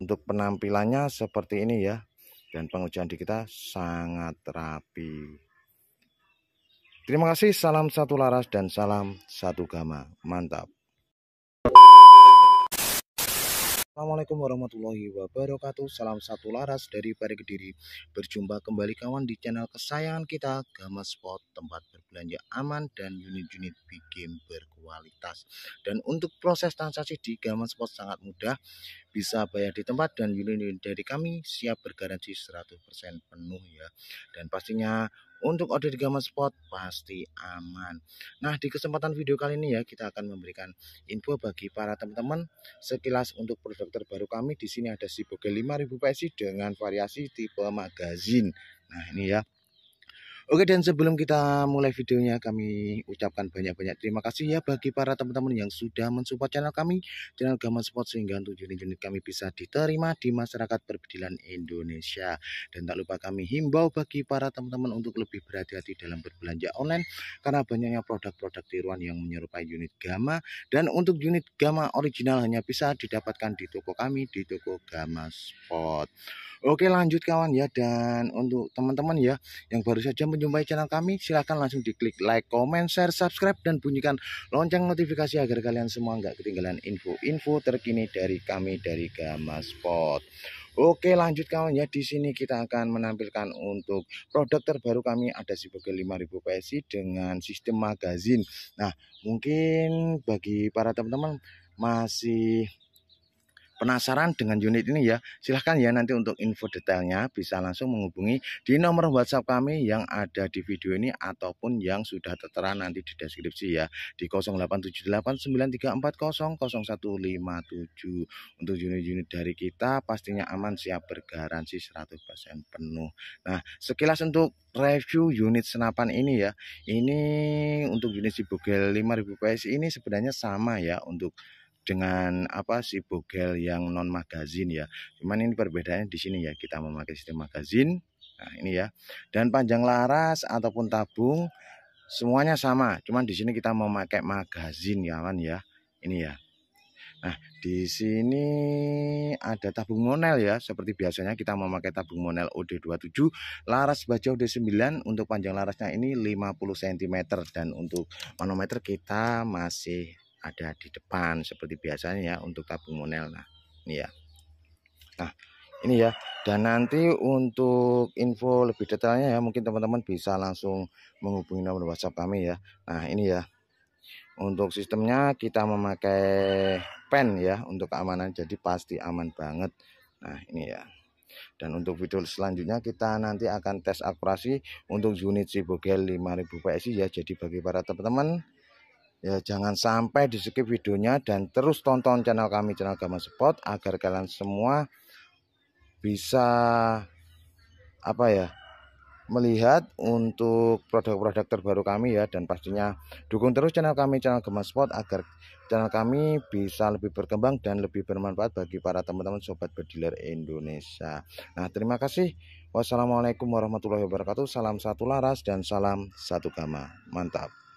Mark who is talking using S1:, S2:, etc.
S1: untuk penampilannya seperti ini ya dan pengujian di kita sangat rapi terima kasih salam satu laras dan salam satu gama mantap Assalamualaikum warahmatullahi wabarakatuh Salam satu laras dari Pare Kediri Berjumpa kembali kawan di channel kesayangan kita Gama Spot tempat berbelanja aman dan unit-unit big game berkualitas Dan untuk proses transaksi di Gama Spot sangat mudah Bisa bayar di tempat dan unit-unit dari kami siap bergaransi 100% penuh ya Dan pastinya untuk order di Gaman Spot pasti aman. Nah, di kesempatan video kali ini ya kita akan memberikan info bagi para teman-teman sekilas untuk produk terbaru kami. Di sini ada si Boge 5000 PSI dengan variasi tipe magazine. Nah, ini ya. Oke dan sebelum kita mulai videonya kami ucapkan banyak-banyak terima kasih ya bagi para teman-teman yang sudah mensupport channel kami channel Gaman Sport sehingga untuk unit-unit kami bisa diterima di masyarakat perbedilan Indonesia dan tak lupa kami himbau bagi para teman-teman untuk lebih berhati-hati dalam berbelanja online karena banyaknya produk-produk tiruan yang menyerupai unit Gama dan untuk unit Gama original hanya bisa didapatkan di toko kami di toko Gama Sport. Oke lanjut kawan ya dan untuk teman-teman ya yang baru saja men menjumpai channel kami, silahkan langsung diklik like, comment, share, subscribe, dan bunyikan lonceng notifikasi agar kalian semua nggak ketinggalan info-info terkini dari kami dari Gama Spot. Oke lanjut kawan ya di sini kita akan menampilkan untuk produk terbaru kami ada sebagai 5000 PSI dengan sistem magazin. Nah, mungkin bagi para teman-teman masih penasaran dengan unit ini ya, silahkan ya nanti untuk info detailnya bisa langsung menghubungi di nomor WhatsApp kami yang ada di video ini ataupun yang sudah tertera nanti di deskripsi ya di 087893400157 untuk unit-unit dari kita pastinya aman siap bergaransi 100% penuh. Nah, sekilas untuk review unit senapan ini ya. Ini untuk unit si Bugel 5000 PS ini sebenarnya sama ya untuk dengan apa si bogel yang non magazin ya. Cuman ini perbedaannya di sini ya, kita memakai sistem magazin. Nah, ini ya. Dan panjang laras ataupun tabung semuanya sama, cuman di sini kita memakai magazin ya kan ya. Ini ya. Nah, di sini ada tabung monel ya. Seperti biasanya kita memakai tabung monel OD27, laras baja OD9 untuk panjang larasnya ini 50 cm dan untuk manometer kita masih ada di depan seperti biasanya ya untuk tabung monel nah ini ya nah ini ya dan nanti untuk info lebih detailnya ya mungkin teman-teman bisa langsung menghubungi nomor WhatsApp kami ya nah ini ya untuk sistemnya kita memakai pen ya untuk keamanan jadi pasti aman banget nah ini ya dan untuk video selanjutnya kita nanti akan tes akurasi untuk unit Sibogel 5000 PSI ya jadi bagi para teman-teman Ya, jangan sampai di skip videonya dan terus tonton channel kami channel Gama Spot agar kalian semua bisa apa ya melihat untuk produk-produk terbaru kami ya dan pastinya dukung terus channel kami channel Gemas Spot agar channel kami bisa lebih berkembang dan lebih bermanfaat bagi para teman-teman sobat bediler Indonesia. Nah, terima kasih. Wassalamualaikum warahmatullahi wabarakatuh. Salam satu laras dan salam satu gama. Mantap.